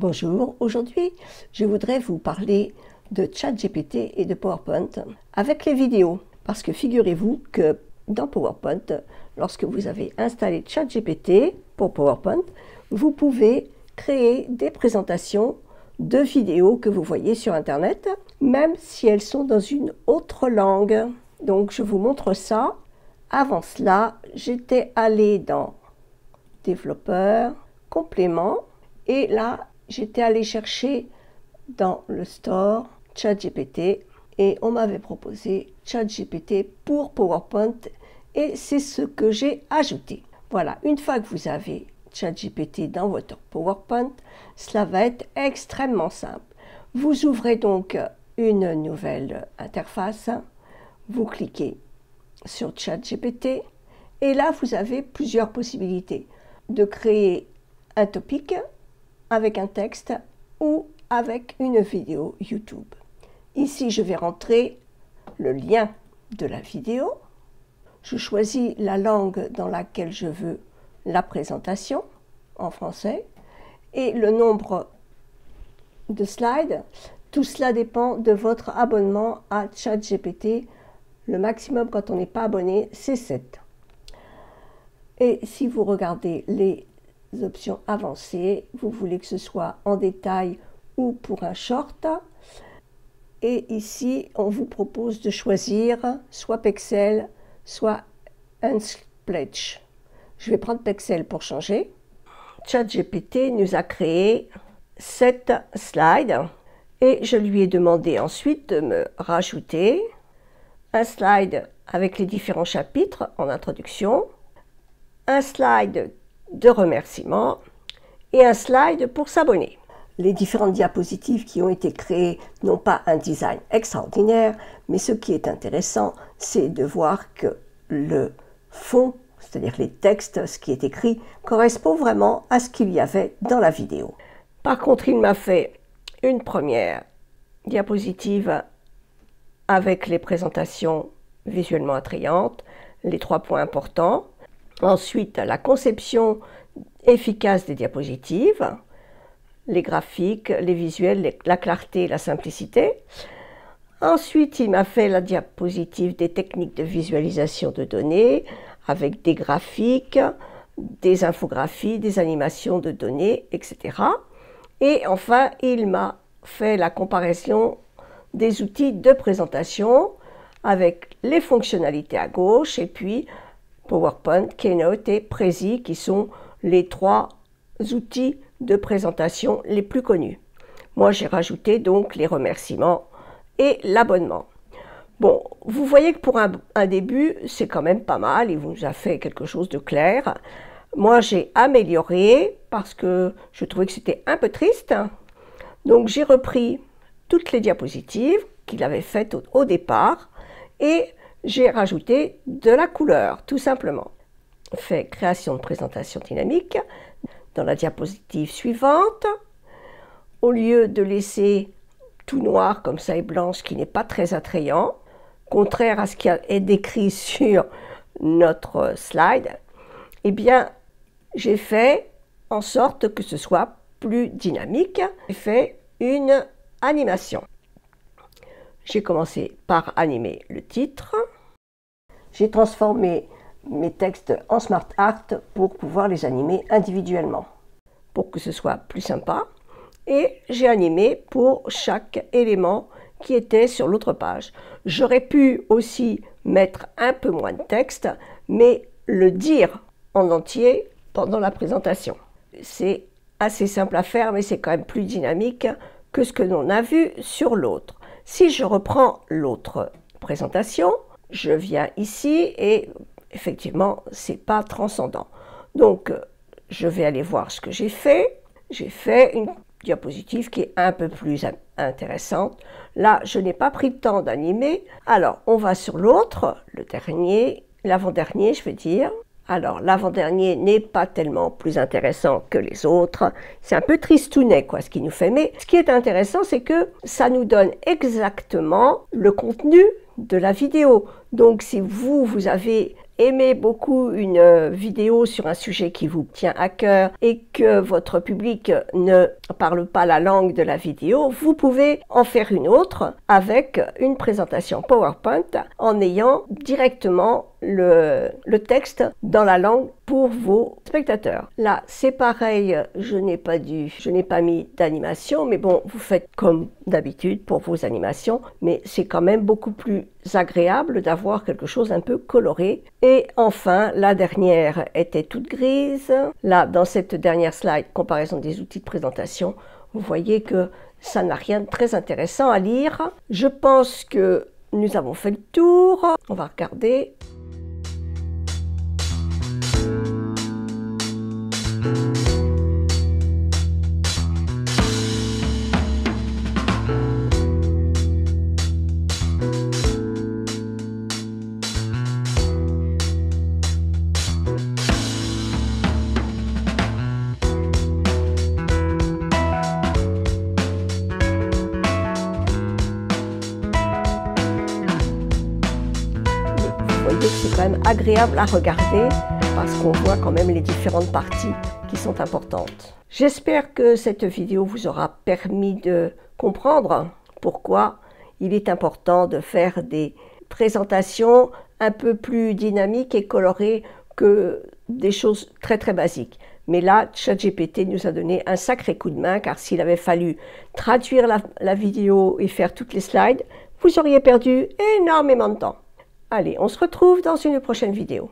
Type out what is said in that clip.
Bonjour, aujourd'hui je voudrais vous parler de ChatGPT et de PowerPoint avec les vidéos. Parce que figurez-vous que dans PowerPoint, lorsque vous avez installé ChatGPT pour PowerPoint, vous pouvez créer des présentations de vidéos que vous voyez sur Internet, même si elles sont dans une autre langue. Donc je vous montre ça. Avant cela, j'étais allé dans développeur, complément, et là, j'étais allée chercher dans le store ChatGPT et on m'avait proposé ChatGPT pour PowerPoint et c'est ce que j'ai ajouté. Voilà, une fois que vous avez ChatGPT dans votre PowerPoint, cela va être extrêmement simple. Vous ouvrez donc une nouvelle interface, vous cliquez sur ChatGPT et là vous avez plusieurs possibilités de créer un topic avec un texte ou avec une vidéo YouTube. Ici, je vais rentrer le lien de la vidéo. Je choisis la langue dans laquelle je veux la présentation, en français, et le nombre de slides. Tout cela dépend de votre abonnement à gpt Le maximum quand on n'est pas abonné, c'est 7. Et si vous regardez les options avancées. Vous voulez que ce soit en détail ou pour un short. Et ici, on vous propose de choisir soit Pexel, soit Unsplash. Je vais prendre Pexel pour changer. GPT nous a créé cette slide et je lui ai demandé ensuite de me rajouter un slide avec les différents chapitres en introduction, un slide de remerciements et un slide pour s'abonner. Les différentes diapositives qui ont été créées n'ont pas un design extraordinaire, mais ce qui est intéressant, c'est de voir que le fond, c'est-à-dire les textes, ce qui est écrit, correspond vraiment à ce qu'il y avait dans la vidéo. Par contre, il m'a fait une première diapositive avec les présentations visuellement attrayantes, les trois points importants, Ensuite, la conception efficace des diapositives, les graphiques, les visuels, la clarté, la simplicité. Ensuite, il m'a fait la diapositive des techniques de visualisation de données avec des graphiques, des infographies, des animations de données, etc. Et enfin, il m'a fait la comparaison des outils de présentation avec les fonctionnalités à gauche et puis PowerPoint, Keynote et Prezi, qui sont les trois outils de présentation les plus connus. Moi, j'ai rajouté donc les remerciements et l'abonnement. Bon, vous voyez que pour un, début, c'est quand même pas mal. Il vous a fait quelque chose de clair. Moi, j'ai amélioré parce que je trouvais que c'était un peu triste. Donc, j'ai repris toutes les diapositives qu'il avait faites au, au départ et j'ai rajouté de la couleur, tout simplement. Fait création de présentation dynamique. Dans la diapositive suivante, au lieu de laisser tout noir comme ça et blanc, ce qui n'est pas très attrayant, contraire à ce qui est décrit sur notre slide, eh bien, j'ai fait en sorte que ce soit plus dynamique. J'ai fait une animation. J'ai commencé par animer le titre j'ai transformé mes textes en smart art pour pouvoir les animer individuellement, pour que ce soit plus sympa. Et j'ai animé pour chaque élément qui était sur l'autre page. J'aurais pu aussi mettre un peu moins de texte, mais le dire en entier pendant la présentation. C'est assez simple à faire, mais c'est quand même plus dynamique que ce que l'on a vu sur l'autre. Si je reprends l'autre présentation, je viens ici et effectivement, c'est pas transcendant. Donc, euh, je vais aller voir ce que j'ai fait. J'ai fait une diapositive qui est un peu plus intéressante. Là, je n'ai pas pris le temps d'animer. Alors, on va sur l'autre, le dernier, l'avant-dernier, je veux dire. Alors, l'avant-dernier n'est pas tellement plus intéressant que les autres. C'est un peu tristounet, quoi, ce qui nous fait. Mais ce qui est intéressant, c'est que ça nous donne exactement le contenu de la vidéo. Donc si vous, vous avez aimé beaucoup une euh, vidéo sur un sujet qui vous tient à cœur et que votre public ne parle pas la langue de la vidéo, vous pouvez en faire une autre avec une présentation PowerPoint en ayant directement le, le, texte dans la langue pour vos spectateurs. Là, c'est pareil, je n'ai pas dû, je n'ai pas mis d'animation, mais bon, vous faites comme d'habitude pour vos animations, mais c'est quand même beaucoup plus agréable d'avoir quelque chose un peu coloré. Et enfin, la dernière était toute grise. Là, dans cette dernière slide, comparaison des outils de présentation, vous voyez que ça n'a rien de très intéressant à lire. Je pense que nous avons fait le tour. On va regarder. c'est quand même agréable à regarder parce qu'on voit quand même les différentes parties qui sont importantes. J'espère que cette vidéo vous aura permis de comprendre pourquoi il est important de faire des présentations un peu plus dynamiques et colorées que des choses très très basiques. Mais là, ChatGPT nous a donné un sacré coup de main car s'il avait fallu traduire la, la vidéo et faire toutes les slides, vous auriez perdu énormément de temps. Allez, on se retrouve dans une prochaine vidéo.